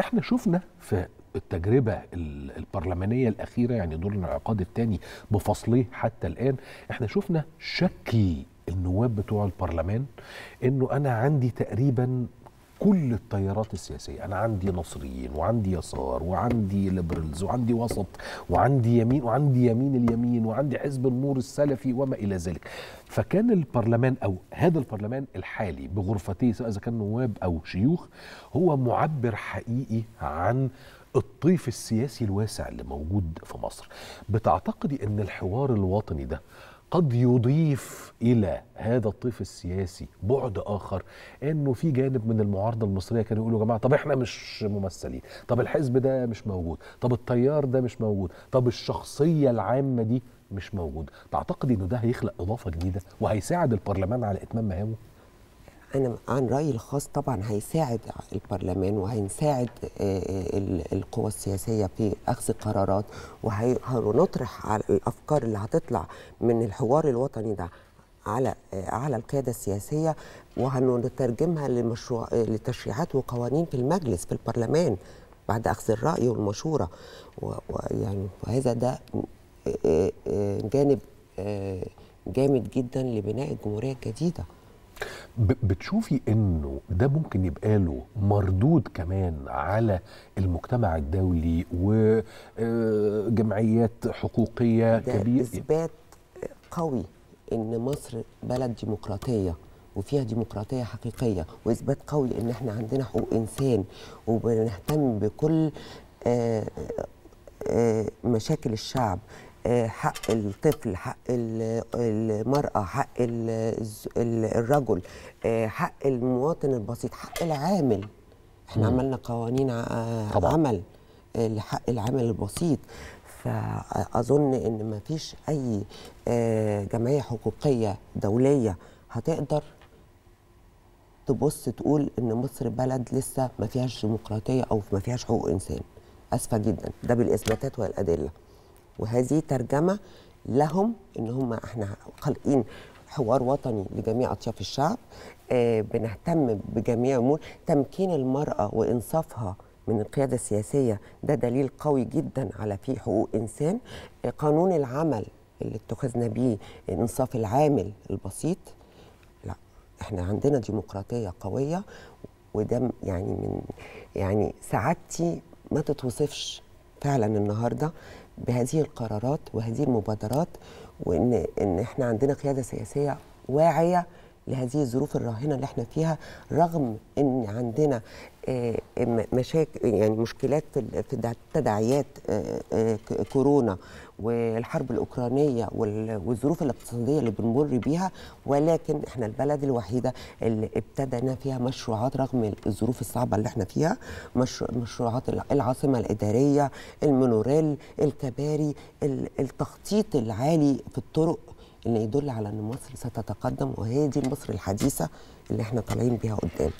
احنا شفنا في التجربة البرلمانية الأخيرة يعني دور الانعقاد الثاني بفصله حتى الآن احنا شفنا شكل النواب بتوع البرلمان انه انا عندي تقريبا كل التيارات السياسية أنا عندي نصريين وعندي يسار وعندي ليبرالز وعندي وسط وعندي يمين وعندي يمين اليمين وعندي حزب النور السلفي وما إلى ذلك فكان البرلمان او هذا البرلمان الحالي بغرفتيه سواء اذا كان نواب او شيوخ هو معبر حقيقي عن الطيف السياسي الواسع اللي موجود في مصر بتعتقدي ان الحوار الوطني ده قد يضيف الى هذا الطيف السياسي بعد اخر انه في جانب من المعارضه المصريه كانوا يقولوا يا جماعه طب احنا مش ممثلين طب الحزب ده مش موجود طب التيار ده مش موجود طب الشخصيه العامه دي مش موجود تعتقد انه ده هيخلق اضافه جديده وهيساعد البرلمان على اتمام مهامه انا عن رايي الخاص طبعا هيساعد البرلمان وهيساعد آه، آه، القوى السياسيه في اخذ قرارات وهنطرح على الافكار اللي هتطلع من الحوار الوطني ده على آه، على القياده السياسيه وهنترجمها لمشروع لتشريعات وقوانين في المجلس في البرلمان بعد اخذ الراي والمشوره ويعني وهذا ده جانب آه، جامد جدا لبناء الجمهوريه الجديده بتشوفي انه ده ممكن يبقى له مردود كمان على المجتمع الدولي وجمعيات آه، حقوقيه كبيره اثبات قوي ان مصر بلد ديمقراطيه وفيها ديمقراطيه حقيقيه واثبات قوي ان احنا عندنا حقوق انسان وبنهتم بكل آه، مشاكل الشعب حق الطفل حق المرأة حق الرجل آه، حق المواطن البسيط حق العامل احنا مم. عملنا قوانين طبعا. عمل آه، لحق العمل البسيط فأظن إن ما فيش أي آه، جمعية حقوقية دولية هتقدر تبص تقول إن مصر بلد لسه ما فيهاش ديمقراطية أو ما فيهاش حقوق إنسان أسفة جدا ده بالإثباتات والأدلة وهذه ترجمه لهم ان هم احنا خالقين حوار وطني لجميع اطياف الشعب آه بنهتم بجميع امور تمكين المراه وانصافها من القيادة السياسية ده دليل قوي جدا على في حقوق إنسان آه، قانون العمل اللي اتخذنا بيه إنصاف العامل البسيط لا احنا عندنا ديمقراطية قوية وده يعني من يعني سعادتي ما تتوصفش فعلا النهارده بهذه القرارات وهذه المبادرات وان ان احنا عندنا قياده سياسيه واعيه لهذه الظروف الراهنه اللي احنا فيها رغم ان عندنا آه، مشاكل يعني مشكلات في تداعيات آه، آه، كورونا والحرب الاوكرانيه والظروف الاقتصاديه اللي بنمر بيها ولكن احنا البلد الوحيده اللي ابتدنا فيها مشروعات رغم الظروف الصعبه اللي احنا فيها مشروعات العاصمه الاداريه المونوريل الكباري التخطيط العالي في الطرق ان يدل على ان مصر ستتقدم وهي دي مصر الحديثه اللي احنا طالعين بيها قدام